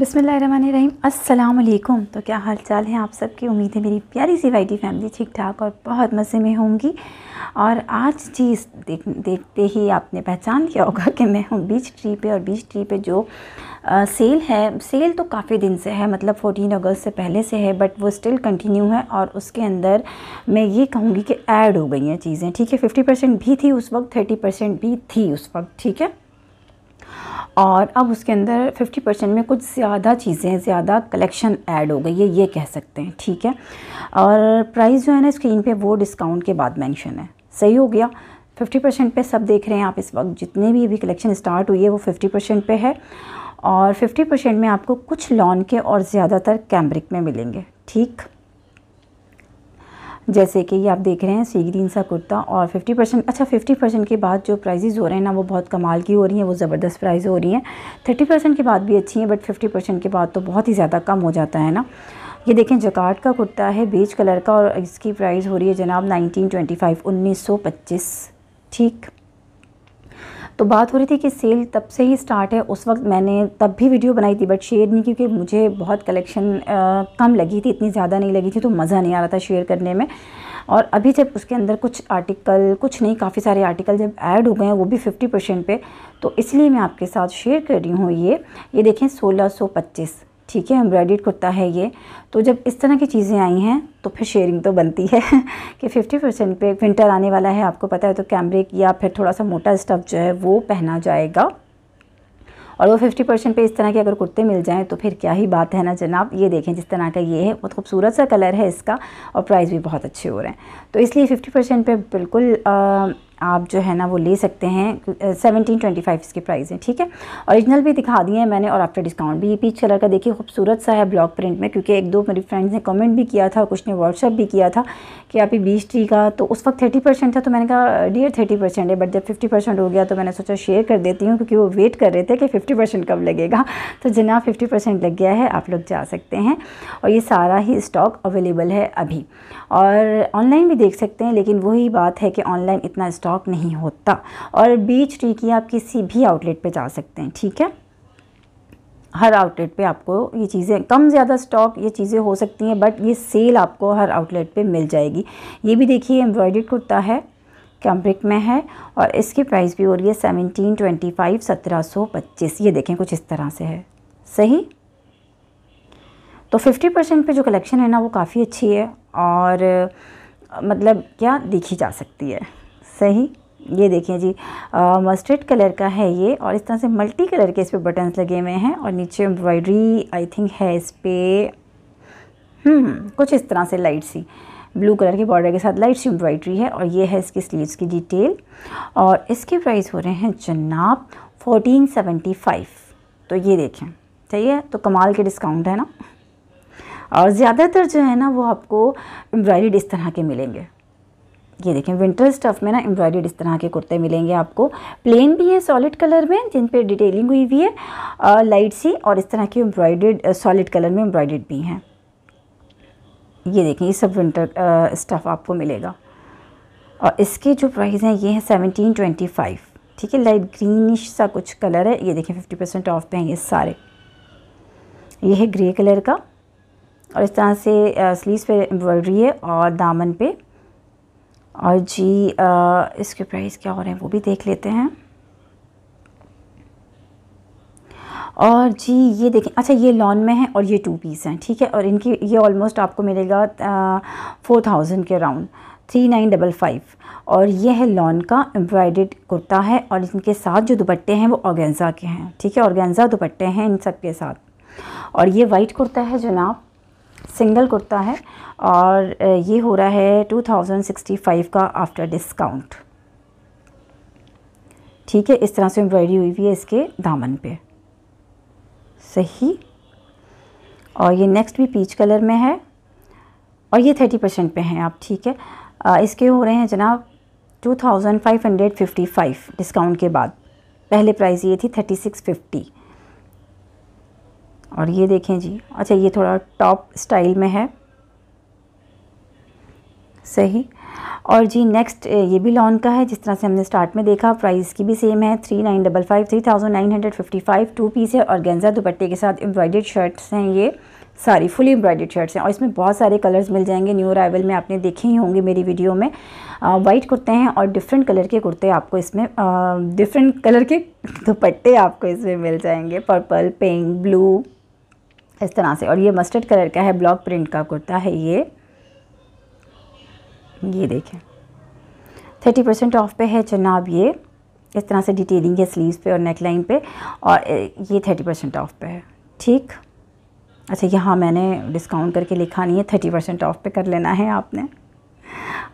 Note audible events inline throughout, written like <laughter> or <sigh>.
बिसमीम अस्सलाम तो क्या हाल चाल है आप सबकी उम्मीद है मेरी प्यारी सी वाइटी फैमिली ठीक ठाक और बहुत मज़े में होंगी और आज चीज़ देख देखते ही आपने पहचान लिया होगा कि मैं हूँ बीच ट्री पे और बीच ट्री पे जो आ, सेल है सेल तो काफ़ी दिन से है मतलब 14 अगस्त से पहले से है बट वो स्टिल कंटिन्यू है और उसके अंदर मैं ये कहूँगी कि ऐड हो गई हैं चीज़ें ठीक है फिफ्टी भी थी उस वक्त थर्टी भी थी उस वक्त ठीक है और अब उसके अंदर 50 परसेंट में कुछ ज़्यादा चीज़ें ज़्यादा कलेक्शन ऐड हो गई है ये कह सकते हैं ठीक है और प्राइस जो है ना स्क्रीन पे वो डिस्काउंट के बाद मेंशन है सही हो गया 50 परसेंट पर सब देख रहे हैं आप इस वक्त जितने भी अभी कलेक्शन स्टार्ट हुई है वो 50 परसेंट पर है और 50 परसेंट में आपको कुछ लॉन के और ज़्यादातर कैम्ब्रिक में मिलेंगे ठीक जैसे कि आप देख रहे हैं सी ग्रीन सा कुर्ता और 50 परसेंट अच्छा 50 परसेंट के बाद जो प्राइजेज़ हो रहे हैं ना वो बहुत कमाल की हो रही हैं वो ज़बरदस्त प्राइज़ हो रही हैं 30 परसेंट के बाद भी अच्छी हैं बट 50 परसेंट के बाद तो बहुत ही ज़्यादा कम हो जाता है ना ये देखें जकार्ड का कुर्ता है बेज कलर का और इसकी प्राइज़ हो रही है जनाब नाइनटीन ट्वेंटी फाइव उन्नीस सौ पच्चीस ठीक तो बात हो रही थी कि सेल तब से ही स्टार्ट है उस वक्त मैंने तब भी वीडियो बनाई थी बट शेयर नहीं क्योंकि मुझे बहुत कलेक्शन कम लगी थी इतनी ज़्यादा नहीं लगी थी तो मज़ा नहीं आ रहा था शेयर करने में और अभी जब उसके अंदर कुछ आर्टिकल कुछ नहीं काफ़ी सारे आर्टिकल जब ऐड हो गए हैं वो भी 50 परसेंट पर तो इसलिए मैं आपके साथ शेयर कर रही हूँ ये ये देखें सोलह ठीक है एम्ब्रॉयड कुर्ता है ये तो जब इस तरह की चीज़ें आई हैं तो फिर शेयरिंग तो बनती है <laughs> कि 50 परसेंट पे विंटर आने वाला है आपको पता है तो कैमरिक या फिर थोड़ा सा मोटा स्टफ़ जो है वो पहना जाएगा और वो 50 परसेंट पर इस तरह के अगर कुर्ते मिल जाएँ तो फिर क्या ही बात है ना जनाब ये देखें जिस तरह का ये है बहुत खूबसूरत सा कलर है इसका और प्राइस भी बहुत अच्छे हो रहे हैं तो इसलिए 50 परसेंट पर बिल्कुल आ, आप जो है ना वो ले सकते हैं सेवनटीन ट्वेंटी फाइव इसके प्राइस है ठीक है ओरिजिनल भी दिखा दिए हैं मैंने और आफ्टर डिस्काउंट भी ये पीच कलर का देखिए खूबसूरत सा है ब्लॉक प्रिंट में क्योंकि एक दो मेरी फ्रेंड्स ने कमेंट भी किया था कुछ ने व्हाट्सअप भी किया था कि आप ही बीस ट्री का तो उस वक्त थर्टी परसेंट था तो मैंने कहा डियर थर्टी परसेंट है बट जब फिफ्टी परसेंट हो गया तो मैंने सोचा शेयर कर देती हूँ क्योंकि वो वेट कर रहे थे कि फिफ्टी परसेंट कब लगेगा तो जनाब फिफ्टी परसेंट लग गया है आप लोग जा सकते हैं और ये सारा ही स्टॉक अवेलेबल है अभी और ऑनलाइन भी देख सकते हैं लेकिन वही बात है कि ऑनलाइन इतना स्टॉक स्टॉक नहीं होता और बीच ट्री की आप किसी भी आउटलेट पे जा सकते हैं ठीक है हर आउटलेट पे आपको ये चीज़ें कम ज़्यादा स्टॉक ये चीज़ें हो सकती हैं बट ये सेल आपको हर आउटलेट पे मिल जाएगी ये भी देखिए एम्ब्रॉयड कुर्ता है कैम्ब्रिक में है और इसकी प्राइस भी हो रही है सेवनटीन ट्वेंटी फाइव सत्रह सौ पच्चीस ये देखें कुछ इस तरह से है सही तो फिफ्टी परसेंट पर जो कलेक्शन है ना वो काफ़ी अच्छी है और मतलब क्या देखी जा सकती है सही ये देखिए जी मस्टर्ड कलर का है ये और इस तरह से मल्टी कलर के इस पर बटन्स लगे हुए हैं और नीचे एम्ब्रॉयडरी आई थिंक है इस पर हम्म, कुछ इस तरह से लाइट सी ब्लू कलर के बॉर्डर के साथ लाइट सी एम्ब्रॉयडरी है और ये है इसकी स्लीव्स की डिटेल और इसके प्राइस हो रहे हैं जनाब फोर्टीन सेवेंटी फाइव तो ये देखें सही है तो कमाल के डिस्काउंट है ना और ज़्यादातर जो है ना वो आपको एम्ब्रॉयड्रीड इस तरह के मिलेंगे ये देखें विंटर स्टफ़ में ना एम्ब्रॉयडेड इस तरह के कुर्ते मिलेंगे आपको प्लेन भी है सॉलिड कलर में जिन पे डिटेलिंग हुई हुई है लाइट सी और इस तरह के एम्ब्रॉयडेड सॉलिड कलर में एम्ब्रॉयडेड भी हैं ये देखें ये सब विंटर स्टफ़ आपको मिलेगा और इसके जो प्राइस हैं ये हैं सेवनटीन ट्वेंटी फाइव ठीक है लाइट ग्रीनिश सा कुछ कलर है ये देखें फिफ्टी परसेंट ऑफ पे हैं ये सारे ये है ग्रे कलर का और इस तरह से स्लीव्स पे एम्ब्रॉयडरी है और दामन पे और जी आ, इसके प्राइस क्या हो रहे हैं वो भी देख लेते हैं और जी ये देखें अच्छा ये लॉन में है और ये टू पीस हैं ठीक है और इनकी ये ऑलमोस्ट आपको मिलेगा फोर थाउजेंड के around three nine double five और ये है लॉन का एम्ब्रॉयडेड कुर्ता है और इनके साथ जो दुपट्टे हैं वो ऑर्गेंजा के हैं ठीक है ऑर्गेंजा दुपट्टे हैं इन सब के साथ और ये वाइट कुर्ता है जनाब सिंगल कुर्ता है और ये हो रहा है 2065 का आफ्टर डिस्काउंट ठीक है इस तरह से एम्ब्रॉयडरी हुई हुई है इसके दामन पे सही और ये नेक्स्ट भी पीच कलर में है और ये थर्टी परसेंट पे हैं आप ठीक है आ, इसके हो रहे हैं जनाब two thousand five hundred fifty five discount के बाद पहले प्राइस ये थी थर्टी सिक्स फिफ्टी और ये देखें जी अच्छा ये थोड़ा टॉप स्टाइल में है सही और जी नेक्स्ट ये भी लॉन का है जिस तरह से हमने स्टार्ट में देखा प्राइस की भी सेम है three nine double five three thousand nine hundred fifty five two piece है और गेंजा दुपट्टे के साथ एम्ब्रॉयडेड शर्ट्स हैं ये सारी फुली एम्ब्रॉयडेड शर्ट्स हैं और इसमें बहुत सारे कलर्स मिल जाएंगे न्यू अराइवल में आपने देखे ही होंगे मेरी वीडियो में वाइट कुर्ते हैं और डिफरेंट कलर के कुर्ते आपको इसमें डिफरेंट कलर के <laughs> दुपट्टे आपको इसमें मिल जाएंगे पर्पल पिंक ब्लू इस तरह से और ये मस्टर्ड कलर का है ब्लॉक प्रिंट का कुर्ता है ये ये देखें थर्टी परसेंट ऑफ पे है जनाब ये इस तरह से डिटेलिंग है स्लीव्स पे और नेक लाइन पे और ये थर्टी परसेंट ऑफ पे है ठीक अच्छा यहाँ मैंने डिस्काउंट करके लिखा नहीं है थर्टी परसेंट ऑफ पे कर लेना है आपने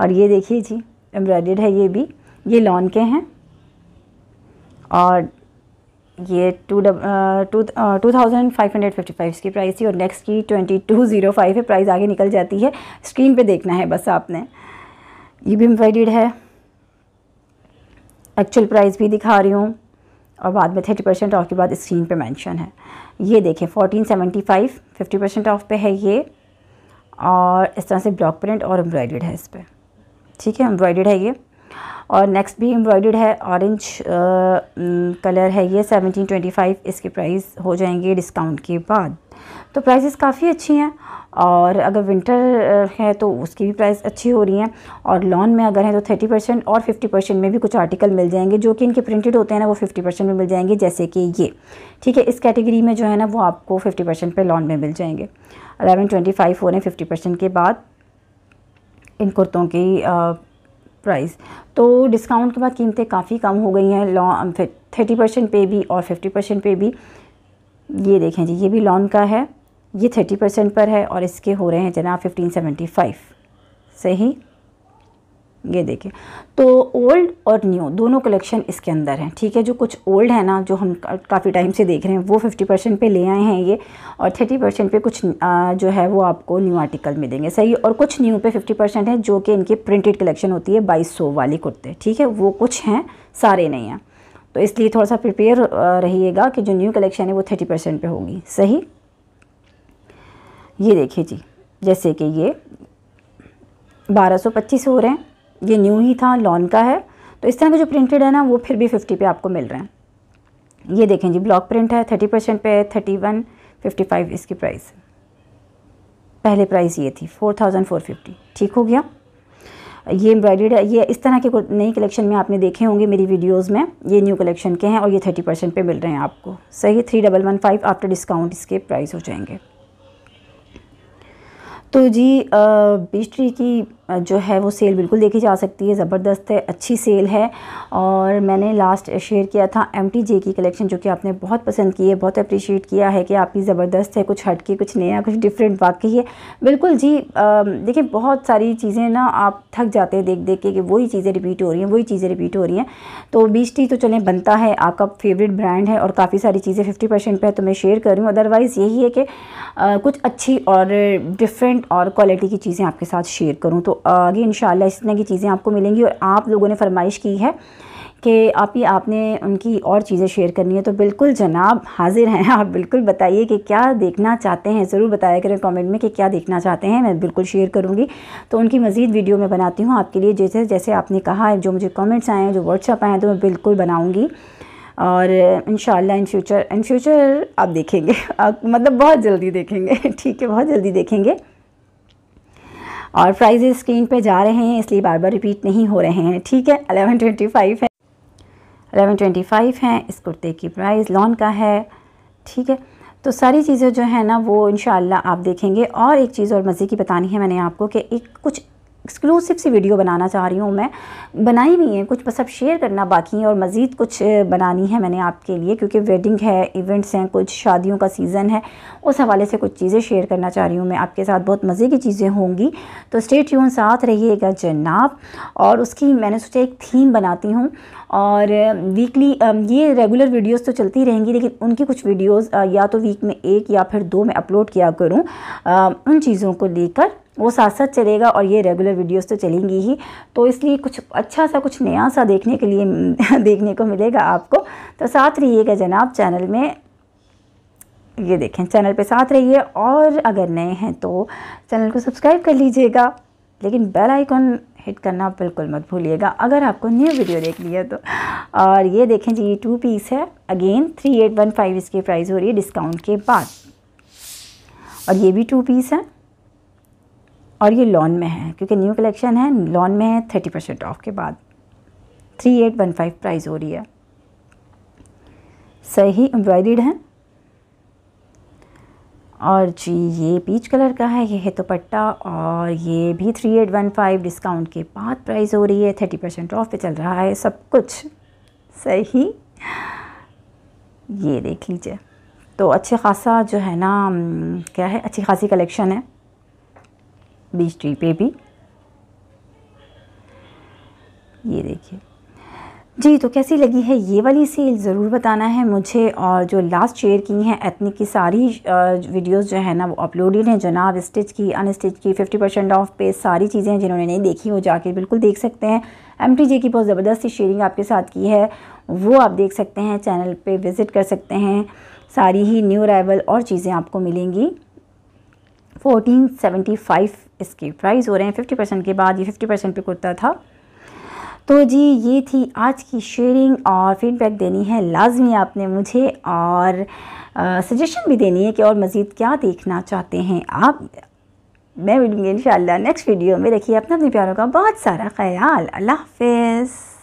और ये देखिए जी एम्ब्रॉयड है ये भी ये लॉन के हैं और ये two two two thousand five hundred fifty five इसकी प्राइस थी और नेक्स्ट की ट्वेंटी टू ज़ीरो फाइव है प्राइस आगे निकल जाती है स्क्रीन पे देखना है बस आपने ये भी इम्प्लाइडेड है एक्चुअल प्राइस भी दिखा रही हूँ और बाद में थर्टी परसेंट ऑफ के बाद स्क्रीन पे मेंशन है ये देखें fourteen seventy five fifty percent off पे है ये और इस तरह से ब्लॉक प्रिंट और एम्ब्रॉयड है इस पर ठीक है एम्ब्रॉयड है ये और नेक्स्ट भी एम्ब्रॉयड है ऑरेंज कलर uh, mm, है ये 1725 ट्वेंटी फाइव इसके प्राइस हो जाएंगे डिस्काउंट के बाद तो प्राइसेस काफ़ी अच्छी हैं और अगर विंटर uh, है तो उसकी भी प्राइस अच्छी हो रही हैं और लॉन में अगर हैं तो थर्टी परसेंट और फिफ्टी परसेंट में भी कुछ आर्टिकल मिल जाएंगे जो कि इनके प्रिंटेड होते हैं ना वो फिफ्टी परसेंट में मिल जाएंगे जैसे कि ये ठीक है इस कैटेगरी में जो है ना वो आपको फिफ्टी परसेंट पर लॉन में मिल जाएंगे अलेवन ट्वेंटी फाइव हो रहे हैं फिफ्टी परसेंट के बाद इन कुर्तों की uh, प्राइस तो डिस्काउंट के बाद कीमतें काफ़ी कम हो गई हैं लॉन थर्टी परसेंट पे भी और फिफ्टी परसेंट पे भी ये देखें जी ये भी लॉन का है ये थर्टी परसेंट पर है और इसके हो रहे हैं जना फिफ्टीन सेवेंटी फाइव सही ये देखिए तो ओल्ड और न्यू दोनों कलेक्शन इसके अंदर हैं ठीक है जो कुछ ओल्ड है ना जो हम काफ़ी टाइम से देख रहे हैं वो 50 परसेंट पर ले आए हैं ये और 30 परसेंट पर कुछ आ, जो है वो आपको न्यू आर्टिकल में देंगे सही और कुछ न्यू पे 50 परसेंट है जो कि इनकी प्रिंटेड कलेक्शन होती है बाईस वाली कुर्ते ठीक है वो कुछ हैं सारे नहीं हैं तो इसलिए थोड़ा सा प्रिपेयर रहिएगा कि जो न्यू कलेक्शन है वो थर्टी परसेंट पर होगी सही ये देखिए जी जैसे कि ये बारह सौ पच्चीस हो रहे हैं ये न्यू ही था लॉन का है तो इस तरह के जो प्रिंटेड है ना वो फिर भी फिफ्टी पे आपको मिल रहे हैं ये देखें जी ब्लॉक प्रिंट है थर्टी परसेंट पे है थर्टी वन फिफ्टी फाइव इसकी प्राइस पहले प्राइस ये थी फोर थाउजेंड फोर फिफ्टी ठीक हो गया ये एम्ब्रॉयडेड है ये इस तरह के नई कलेक्शन में आपने देखे होंगे मेरी वीडियोज़ में ये न्यू कलेक्शन के हैं और ये थर्टी परसेंट पे मिल रहे हैं आपको सही three double one five after discount इसके प्राइस हो जाएंगे तो जी बीस की जो है वो सेल बिल्कुल देखी जा सकती है ज़बरदस्त है अच्छी सेल है और मैंने लास्ट शेयर किया था एम जे की कलेक्शन जो कि आपने बहुत पसंद की है बहुत अप्रिशिएट किया है कि आपकी ज़बरदस्त है कुछ हटके कुछ नया कुछ डिफरेंट वाकई है बिल्कुल जी देखिए बहुत सारी चीज़ें ना आप थक जाते हैं देख देख के कि वही चीज़ें रिपीट हो रही हैं वही चीज़ें रिपीट हो रही हैं तो बीस टी तो चलें बनता है आपका फेवरेट ब्रांड है और काफ़ी सारी चीज़ें फिफ्टी परसेंट पर तो मैं शेयर कर रही हूँ अदरवाइज़ यही है कि कुछ अच्छी और डिफरेंट और क्वालिटी की चीज़ें आपके साथ शेयर करूँ तो आगे इन इस तरह की चीज़ें आपको मिलेंगी और आप लोगों ने फरमाइश की है कि आप ही आपने उनकी और चीज़ें शेयर करनी है तो बिल्कुल जनाब हाजिर हैं आप बिल्कुल बताइए कि क्या देखना चाहते हैं ज़रूर बताया करें कमेंट में कि क्या देखना चाहते हैं मैं बिल्कुल शेयर करूँगी तो उनकी मज़ीद वीडियो मैं बनाती हूँ आपके लिए जैसे जैसे आपने कहा जो मुझे कमेंट्स आए हैं जो व्हाट्सअप आए हैं तो मैं बिल्कुल बनाऊँगी और इन इन फ्यूचर इन फ्यूचर आप देखेंगे आप, मतलब बहुत जल्दी देखेंगे <laughs> ठीक है बहुत जल्दी देखेंगे और प्राइजेज स्क्रीन पे जा रहे हैं इसलिए बार बार रिपीट नहीं हो रहे हैं ठीक है अलेवन ट्वेंटी फाइव है अलेवन ट्वेंटी फाइव है इस कुर्ते की प्राइस लॉन का है ठीक है तो सारी चीज़ें जो है ना वो इन आप देखेंगे और एक चीज़ और मज़े की बतानी है मैंने आपको कि एक कुछ एक्सक्लूसिव सी वीडियो बनाना चाह रही हूँ मैं बनाई हुई हैं कुछ बस अब शेयर करना बाकी है और मज़ीद कुछ बनानी है मैंने आपके लिए क्योंकि वेडिंग है इवेंट्स हैं कुछ शादियों का सीज़न है उस हवाले से कुछ चीज़ें शेयर करना चाह रही हूँ मैं आपके साथ बहुत मज़े की चीज़ें होंगी तो स्टेट यून साथ रहिएगा जनाब और उसकी मैंने सोचा एक थीम बनाती हूँ और वीकली ये रेगुलर वीडियोस तो चलती रहेंगी लेकिन उनकी कुछ वीडियोस या तो वीक में एक या फिर दो में अपलोड किया करूँ उन चीज़ों को लेकर वो साथ साथ चलेगा और ये रेगुलर वीडियोस तो चलेंगी ही तो इसलिए कुछ अच्छा सा कुछ नया सा देखने के लिए <laughs> देखने को मिलेगा आपको तो साथ रहिएगा जनाब चैनल में ये देखें चैनल पे साथ रहिए और अगर नए हैं तो चैनल को सब्सक्राइब कर लीजिएगा लेकिन बेल आइकॉन हिट करना बिल्कुल मत भूलिएगा अगर आपको न्यू वीडियो देखनी है तो और ये देखें जी ये टू पीस है again three eight one five इसकी प्राइस हो रही है डिस्काउंट के बाद और ये भी टू पीस है और ये लॉन में है क्योंकि न्यू कलेक्शन है लॉन में है थर्टी परसेंट ऑफ के बाद three eight one five price हो रही है सही एम्ब्रॉयड है और जी ये पीच कलर का है ये है दुपट्टा तो और ये भी three eight one five discount के बाद प्राइस हो रही है थर्टी परसेंट ऑफ पे चल रहा है सब कुछ सही ये देख लीजिए तो अच्छे खासा जो है ना क्या है अच्छी खासी कलेक्शन है बीच ट्री पे भी ये देखिए जी तो कैसी लगी है ये वाली सेल ज़रूर बताना है मुझे और जो लास्ट शेयर की हैं एथनिक की सारी वीडियोस जो है ना वो अपलोडेड हैं जनाब स्टिच की अनस्टिच की 50 परसेंट ऑफ पे सारी चीज़ें हैं जिन्होंने नहीं देखी वो जाके बिल्कुल देख सकते हैं एम की बहुत ज़बरदस्ती शेयरिंग आपके साथ की है वो आप देख सकते हैं चैनल पर विज़िट कर सकते हैं सारी ही न्यू अराइवल और चीज़ें आपको मिलेंगी फ़ोटीन इसके प्राइस हो रहे हैं फिफ्टी परसेंट के बाद ये फिफ्टी परसेंट पर कुर्ता था तो जी ये थी आज की शेयरिंग और फीडबैक देनी है लाजमी आपने मुझे और सजेशन भी देनी है कि और मज़ीद क्या देखना चाहते हैं आप मैं मिलूँगी इन नेक्स्ट वीडियो में रखिए अपने अपने प्यारों का बहुत सारा ख्याल अल्लाह हाफिज़